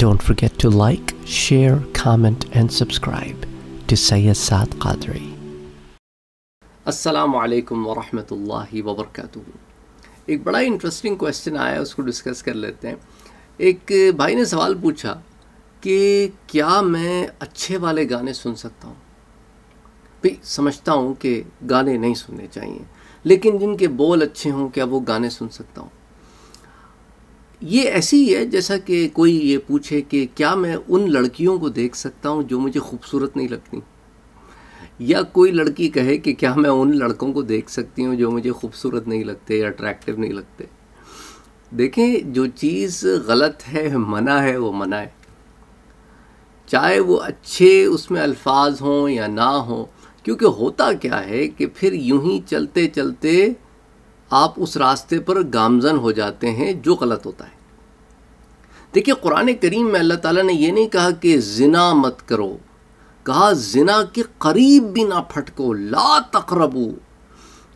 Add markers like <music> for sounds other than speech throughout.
Don't forget to like, share, comment and subscribe to Sayyid Saad Qadri. अस्सलाम वालेकुम वरहमतुल्लाहि वबरकातुहू एक बड़ा इंटरेस्टिंग क्वेश्चन आया उसको डिस्कस कर लेते हैं एक भाई ने सवाल पूछा कि क्या मैं अच्छे वाले गाने सुन सकता हूँ भी समझता हूँ कि गाने नहीं सुनने चाहिए लेकिन जिनके बोल अच्छे हों क्या वो गाने सुन सकता हूँ ये ऐसी ही है जैसा कि कोई ये पूछे कि क्या मैं उन लड़कियों को देख सकता हूँ जो मुझे खूबसूरत नहीं लगती या कोई लड़की कहे कि क्या मैं उन लड़कों को देख सकती हूँ जो मुझे खूबसूरत नहीं लगते या अट्रैक्टिव नहीं लगते देखें जो चीज़ गलत है मना है वो मना है चाहे वो अच्छे उसमें अल्फाज हों या ना हों क्योंकि होता क्या है कि फिर यूं ही चलते चलते आप उस रास्ते पर गामजन हो जाते हैं जो गलत होता है देखिए कुरान करीम में अल्लाह ताला ने यह नहीं कहा कि जिना मत करो कहा जिना के करीब भी ना फटको ला तकरबू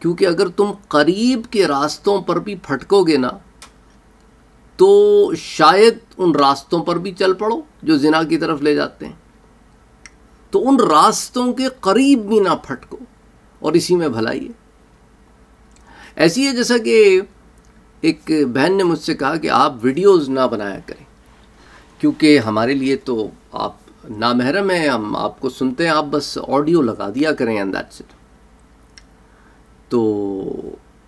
क्योंकि अगर तुम करीब के रास्तों पर भी फटकोगे ना तो शायद उन रास्तों पर भी चल पड़ो जो जिना की तरफ ले जाते हैं तो उन रास्तों के करीब भी ना फटको और इसी में भलाई है ऐसी है जैसा कि एक बहन ने मुझसे कहा कि आप वीडियोस ना बनाया करें क्योंकि हमारे लिए तो आप नामहरम हैं हम आपको सुनते हैं आप बस ऑडियो लगा दिया करें अंदाज से तो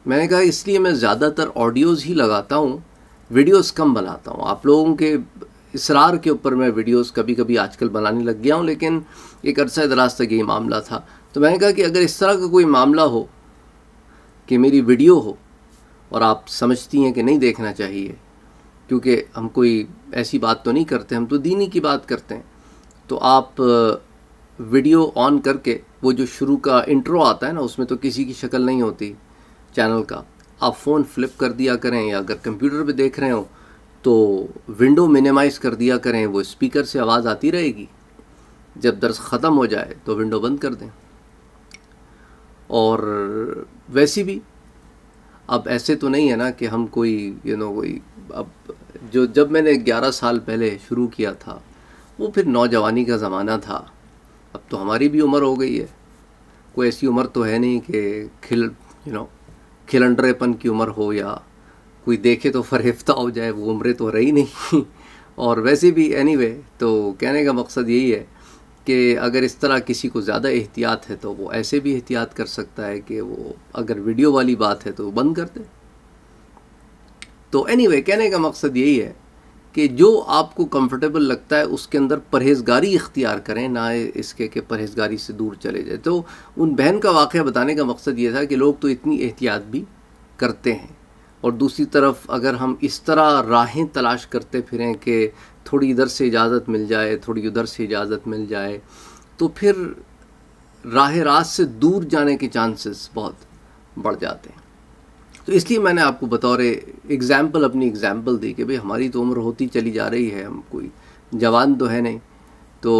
मैंने कहा इसलिए मैं ज़्यादातर ऑडियोज़ ही लगाता हूँ वीडियोस कम बनाता हूँ आप लोगों के इसरार के ऊपर मैं वीडियोस कभी कभी आजकल बनाने लग गया हूँ लेकिन एक अरसा दराज तक यही मामला था तो मैंने कहा कि अगर इस तरह का कोई मामला हो कि मेरी वीडियो हो और आप समझती हैं कि नहीं देखना चाहिए क्योंकि हम कोई ऐसी बात तो नहीं करते हम तो दीनी की बात करते हैं तो आप वीडियो ऑन करके वो जो शुरू का इंट्रो आता है ना उसमें तो किसी की शक्ल नहीं होती चैनल का आप फ़ोन फ्लिप कर दिया करें या अगर कंप्यूटर पे देख रहे हो तो विंडो मिनिमाइज़ कर दिया करें वो स्पीकर से आवाज़ आती रहेगी जब दर्ज ख़त्म हो जाए तो विंडो बंद कर दें और वैसे भी अब ऐसे तो नहीं है ना कि हम कोई यू नो कोई अब जो जब मैंने 11 साल पहले शुरू किया था वो फिर नौजवानी का ज़माना था अब तो हमारी भी उम्र हो गई है कोई ऐसी उम्र तो है नहीं कि खिल यू नो खिलंडरेपन की उम्र हो या कोई देखे तो फरेफ्ता हो जाए वो उम्रें तो रही नहीं <laughs> और वैसे भी एनीवे anyway, तो कहने का मकसद यही है कि अगर इस तरह किसी को ज़्यादा एहतियात है तो वो ऐसे भी एहतियात कर सकता है कि वो अगर वीडियो वाली बात है तो बंद कर दे तो एनी anyway, कहने का मकसद यही है कि जो आपको कंफर्टेबल लगता है उसके अंदर परहेजगारी इख्तियार करें ना इसके कि परहेजगारी से दूर चले जाए तो उन बहन का वाक़ बताने का मकसद ये था कि लोग तो इतनी एहतियात भी करते हैं और दूसरी तरफ अगर हम इस तरह राहें तलाश करते फिरें कि थोड़ी इधर से इजाज़त मिल जाए थोड़ी उधर से इजाज़त मिल जाए तो फिर राह रात से दूर जाने के चांसेस बहुत बढ़ जाते हैं तो इसलिए मैंने आपको बतौर एग्ज़ाम्पल अपनी एग्ज़ाम्पल दी कि भाई हमारी तो उम्र होती चली जा रही है हम कोई जवान तो है नहीं तो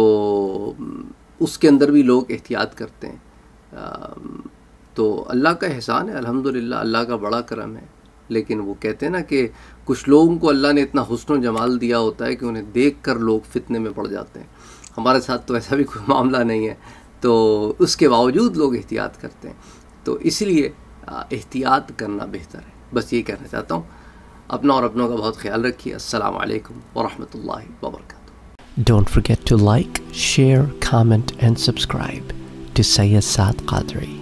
उसके अंदर भी लोग एहतियात करते हैं तो अल्लाह का एहसान है अल्हम्दुलिल्लाह अल्लाह का बड़ा करम है लेकिन वो कहते हैं ना कि कुछ लोगों को अल्लाह ने इतना हुसन जमाल दिया होता है कि उन्हें देख कर लोग फितने में पड़ जाते हैं हमारे साथ तो ऐसा भी कोई <laughs> मामला नहीं है तो उसके बावजूद लोग एहतियात करते हैं तो इसलिए एहतियात करना बेहतर है बस ये कहना चाहता हूँ अपना और अपनों का बहुत ख्याल रखिए अस्सलाम वालेकुम वरहमतुल्लाहि वबरकatuh Don't forget to like, share, comment and subscribe to Sayyid Saad